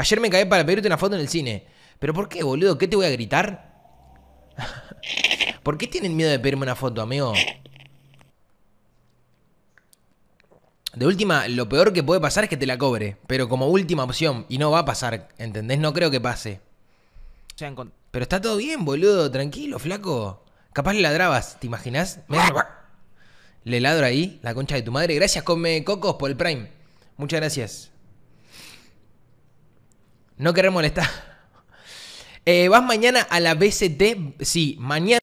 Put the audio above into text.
Ayer me caí para pedirte una foto en el cine. ¿Pero por qué, boludo? ¿Qué te voy a gritar? ¿Por qué tienen miedo de pedirme una foto, amigo? De última, lo peor que puede pasar es que te la cobre, pero como última opción, y no va a pasar, ¿entendés? No creo que pase. Pero está todo bien, boludo, tranquilo, flaco. Capaz le ladrabas, ¿te imaginas? Le ladro ahí, la concha de tu madre. Gracias, come cocos, por el Prime. Muchas gracias. No querés molestar. Eh, ¿Vas mañana a la BCT? Sí, mañana